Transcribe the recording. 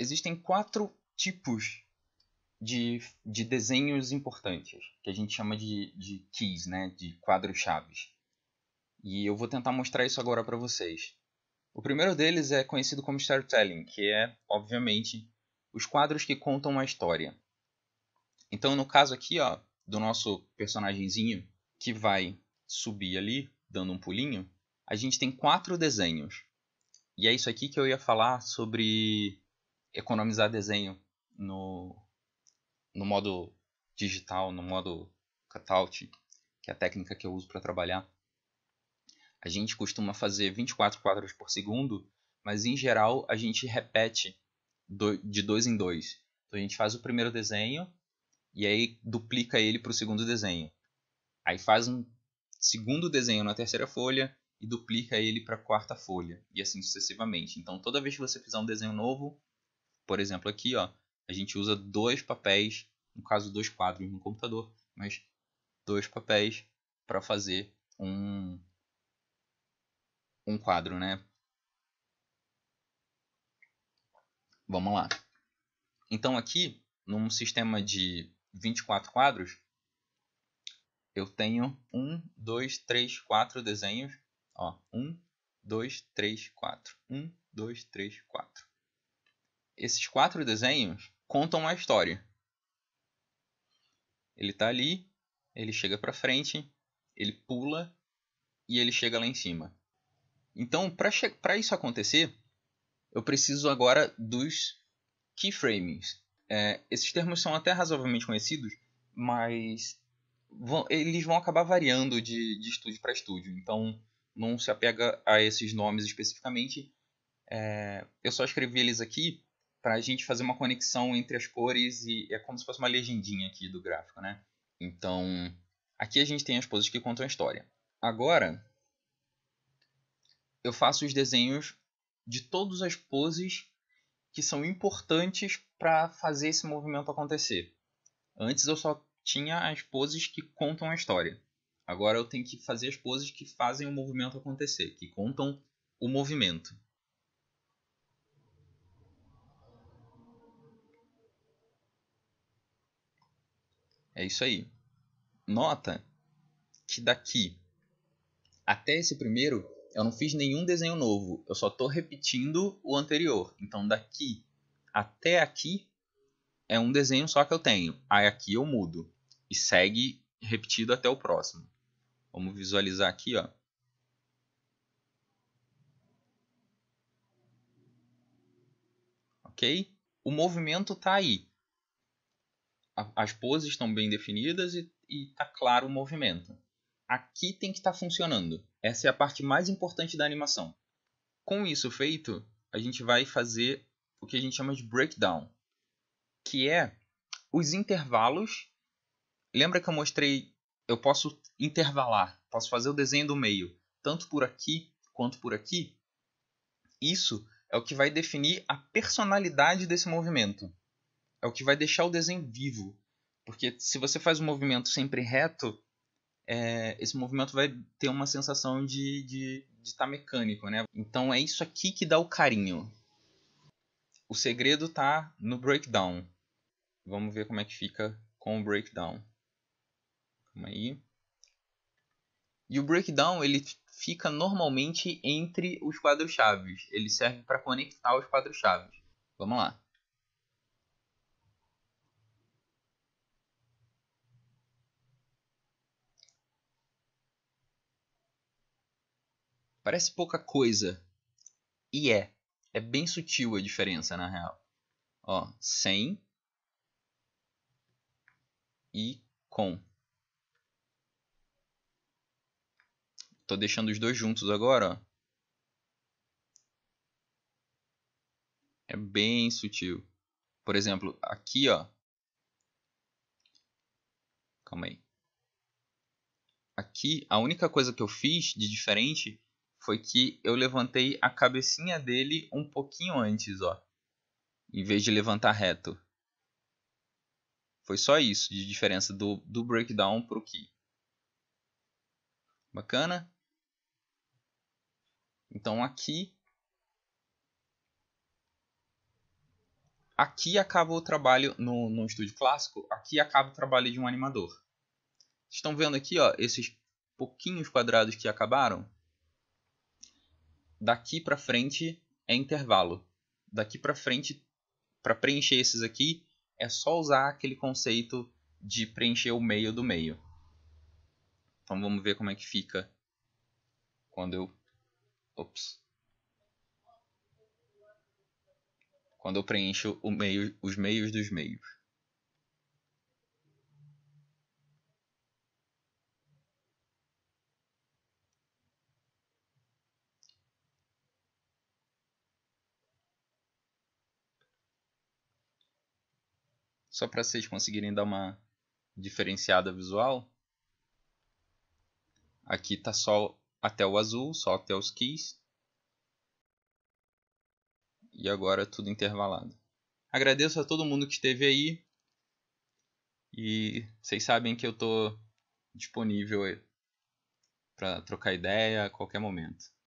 existem quatro tipos de, de desenhos importantes, que a gente chama de, de keys, né? de quadros-chaves. E eu vou tentar mostrar isso agora para vocês. O primeiro deles é conhecido como storytelling, que é, obviamente, os quadros que contam uma história. Então, no caso aqui, ó, do nosso personagemzinho que vai subir ali, dando um pulinho, a gente tem quatro desenhos. E é isso aqui que eu ia falar sobre economizar desenho no, no modo digital, no modo cutout, que é a técnica que eu uso para trabalhar. A gente costuma fazer 24 quadros por segundo, mas em geral a gente repete do, de dois em dois. Então a gente faz o primeiro desenho e aí duplica ele para o segundo desenho. Aí faz um segundo desenho na terceira folha e duplica ele para a quarta folha, e assim sucessivamente. Então toda vez que você fizer um desenho novo, por exemplo, aqui, ó, a gente usa dois papéis, no caso, dois quadros no computador, mas dois papéis para fazer um, um quadro, né? Vamos lá. Então, aqui, num sistema de 24 quadros, eu tenho um, dois, três, quatro desenhos. Ó, um, dois, três, quatro. Um, dois, três, quatro esses quatro desenhos contam uma história. Ele está ali, ele chega para frente, ele pula e ele chega lá em cima. Então, para isso acontecer, eu preciso agora dos keyframes. É, esses termos são até razoavelmente conhecidos, mas vão, eles vão acabar variando de, de estúdio para estúdio. Então, não se apega a esses nomes especificamente. É, eu só escrevi eles aqui para a gente fazer uma conexão entre as cores e é como se fosse uma legendinha aqui do gráfico, né? Então, aqui a gente tem as poses que contam a história. Agora, eu faço os desenhos de todas as poses que são importantes para fazer esse movimento acontecer. Antes eu só tinha as poses que contam a história. Agora eu tenho que fazer as poses que fazem o movimento acontecer, que contam o movimento. É isso aí. Nota que daqui até esse primeiro eu não fiz nenhum desenho novo, eu só estou repetindo o anterior. Então daqui até aqui é um desenho só que eu tenho. Aí aqui eu mudo e segue repetido até o próximo. Vamos visualizar aqui, ó. OK? O movimento tá aí as poses estão bem definidas e, está claro o movimento. Aqui tem que estar tá funcionando. Essa é a parte mais importante da animação. Com isso feito, a gente vai fazer o que a gente chama de breakdown, que é os intervalos. Lembra que eu mostrei? Eu posso intervalar, posso fazer o desenho do meio, tanto por aqui quanto por aqui. Isso é o que vai definir a personalidade desse movimento. É o que vai deixar o desenho vivo. Porque se você faz um movimento sempre reto, é, esse movimento vai ter uma sensação de estar de, de tá mecânico, né? Então é isso aqui que dá o carinho. O segredo tá no breakdown. Vamos ver como é que fica com o breakdown. Calma aí. E o breakdown ele fica normalmente entre os quadros-chaves. Ele serve para conectar os quadros-chaves. Vamos lá. Parece pouca coisa. E é. É bem sutil a diferença, na real. Ó, sem e com. Tô deixando os dois juntos agora, ó. É bem sutil. Por exemplo, aqui, ó. Calma aí. Aqui, a única coisa que eu fiz de diferente foi que eu levantei a cabecinha dele um pouquinho antes, ó. Em vez de levantar reto. Foi só isso de diferença do, do breakdown pro key. Bacana? Então aqui. Aqui acaba o trabalho no, no estúdio clássico. Aqui acaba o trabalho de um animador. Vocês estão vendo aqui ó, esses pouquinhos quadrados que acabaram? daqui para frente é intervalo. Daqui para frente, para preencher esses aqui, é só usar aquele conceito de preencher o meio do meio. Então vamos ver como é que fica quando eu ops. Quando eu preencho meio, os meios dos meios. Só para vocês conseguirem dar uma diferenciada visual. Aqui está só até o azul, só até os keys. E agora tudo intervalado. Agradeço a todo mundo que esteve aí. E vocês sabem que eu estou disponível para trocar ideia a qualquer momento.